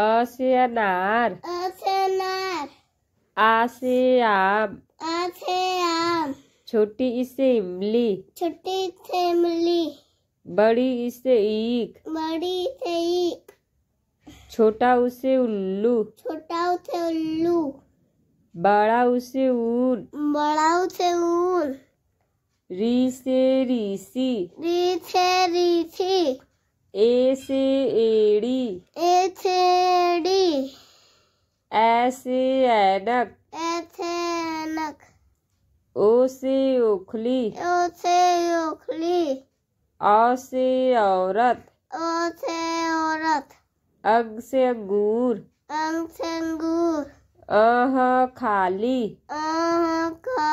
Aseanar. अनार Aseam. आम छोटी इसे इमली छोटी इसे इमली बड़ी इसे ईक बड़ी इसे ईक छोटा उसे उल्लू छोटा उसे उल्लू बड़ा उसे ऊन बड़ा उसे ऊन री से रीसी री से रीसी ए से एड़ी ए एथेडी ऐसी ऐनक उसी उखली उसे उखली औसी औरत उसे औरत अग से अंगूर अंग से अंगूर अह खाली अह खाली